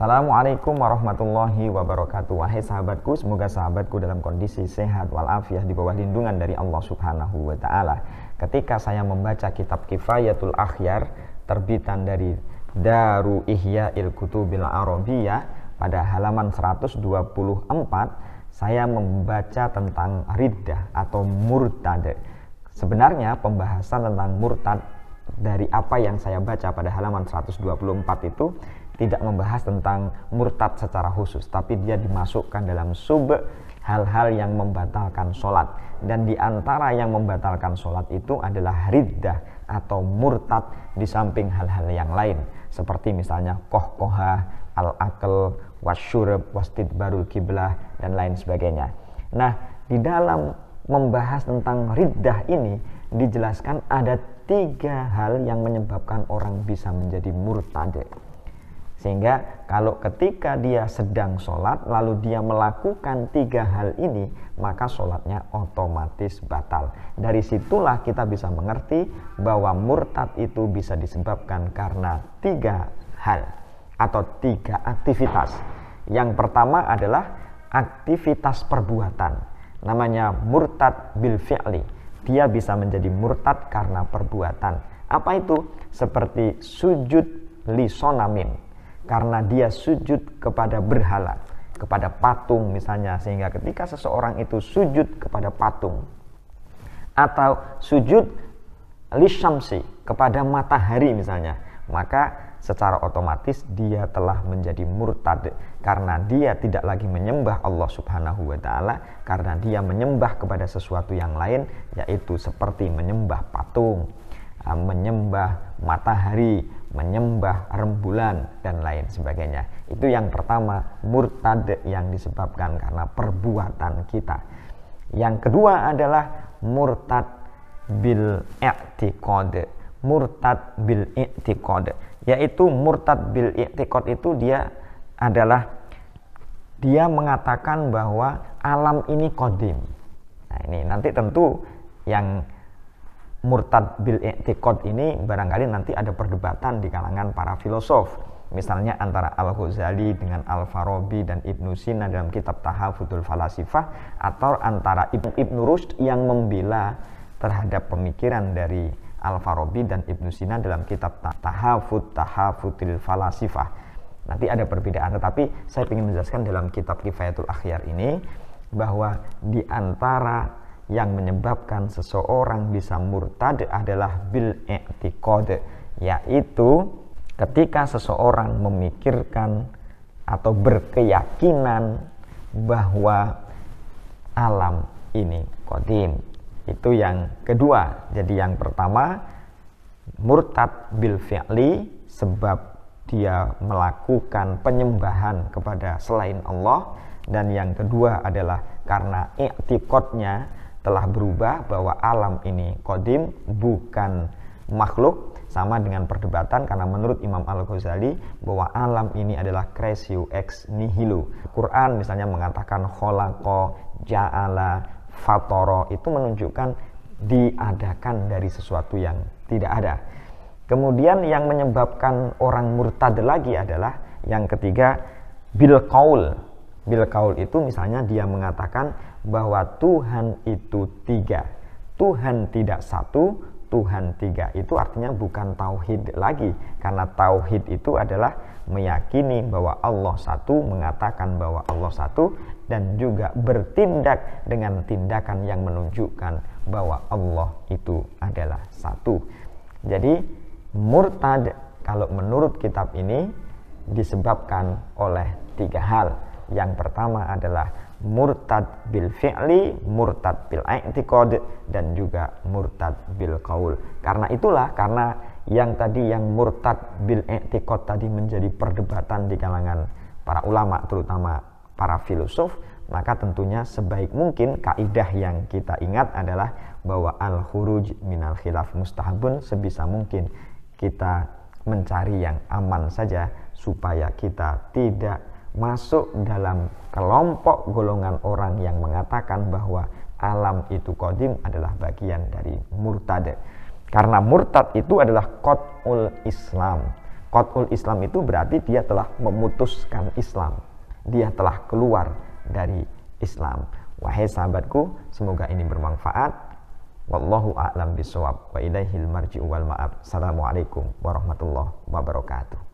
Assalamualaikum warahmatullahi wabarakatuh Wahai sahabatku, semoga sahabatku dalam kondisi sehat walafiat di bawah lindungan dari Allah subhanahu wa ta'ala Ketika saya membaca kitab Kifayatul Akhyar Terbitan dari Daru Ihya Il Kutubil Arabiyah Pada halaman 124 Saya membaca tentang riddah atau murtad Sebenarnya pembahasan tentang murtad dari apa yang saya baca pada halaman 124 itu tidak membahas tentang murtad secara khusus tapi dia dimasukkan dalam sub hal-hal yang membatalkan sholat dan diantara yang membatalkan sholat itu adalah riddah atau murtad di samping hal-hal yang lain seperti misalnya koha al-akal, wastid barul kiblah dan lain sebagainya nah di dalam membahas tentang riddah ini dijelaskan ada tiga hal yang menyebabkan orang bisa menjadi murtad sehingga kalau ketika dia sedang sholat lalu dia melakukan tiga hal ini maka sholatnya otomatis batal. Dari situlah kita bisa mengerti bahwa murtad itu bisa disebabkan karena tiga hal atau tiga aktivitas. Yang pertama adalah aktivitas perbuatan namanya murtad bil fi'li. Dia bisa menjadi murtad karena perbuatan. Apa itu? Seperti sujud lisonamin karena dia sujud kepada berhala, kepada patung misalnya sehingga ketika seseorang itu sujud kepada patung atau sujud lishamsi kepada matahari misalnya, maka secara otomatis dia telah menjadi murtad karena dia tidak lagi menyembah Allah Subhanahu wa taala karena dia menyembah kepada sesuatu yang lain yaitu seperti menyembah patung, ah, menyembah matahari, menyembah rembulan dan lain sebagainya. Itu yang pertama, murtad yang disebabkan karena perbuatan kita. Yang kedua adalah murtad bil i'tiqad. Murtad bil i'tiqad, yaitu murtad bil i'tiqad itu dia adalah dia mengatakan bahwa alam ini kodim. Nah, ini nanti tentu yang murtad bil i'tiqad ini barangkali nanti ada perdebatan di kalangan para filosof misalnya antara Al-Ghazali dengan Al-Farabi dan Ibnu Sina dalam kitab Tahafudul Falasifah atau antara Ibnu Ibn Rushd yang membela terhadap pemikiran dari Al-Farabi dan Ibnu Sina dalam kitab Tahafud Tahafudil Falasifah nanti ada perbedaan tetapi saya ingin menjelaskan dalam kitab Kifayatul Akhyar ini bahwa di antara yang menyebabkan seseorang bisa murtad adalah bil i'tiqad yaitu ketika seseorang memikirkan atau berkeyakinan bahwa alam ini kodim itu yang kedua jadi yang pertama murtad bil fi'li sebab dia melakukan penyembahan kepada selain Allah dan yang kedua adalah karena i'tiqadnya telah berubah bahwa alam ini kodim bukan makhluk sama dengan perdebatan karena menurut Imam Al-Ghazali bahwa alam ini adalah kresiu ex nihilo. Quran misalnya mengatakan kholako ja'ala fatoro itu menunjukkan diadakan dari sesuatu yang tidak ada. Kemudian yang menyebabkan orang murtad lagi adalah yang ketiga bil qaul Bil kaul itu misalnya dia mengatakan bahwa Tuhan itu tiga. Tuhan tidak satu, Tuhan tiga. Itu artinya bukan tauhid lagi karena tauhid itu adalah meyakini bahwa Allah satu, mengatakan bahwa Allah satu dan juga bertindak dengan tindakan yang menunjukkan bahwa Allah itu adalah satu. Jadi murtad kalau menurut kitab ini disebabkan oleh tiga hal yang pertama adalah murtad bil fi'li, murtad bil i'tiqad dan juga murtad bil qaul. Karena itulah karena yang tadi yang murtad bil i'tiqad tadi menjadi perdebatan di kalangan para ulama terutama para filsuf. maka tentunya sebaik mungkin kaidah yang kita ingat adalah bahwa al khuruj minal khilaf mustahabun sebisa mungkin kita mencari yang aman saja supaya kita tidak masuk dalam kelompok golongan orang yang mengatakan bahwa alam itu kodim adalah bagian dari murtad. Karena murtad itu adalah kot'ul Islam. Kot'ul Islam itu berarti dia telah memutuskan Islam. Dia telah keluar dari Islam. Wahai sahabatku, semoga ini bermanfaat. Wallahu a'lam bisawab wa ilaihil marji'u wal ma'ab. Assalamualaikum warahmatullahi wabarakatuh.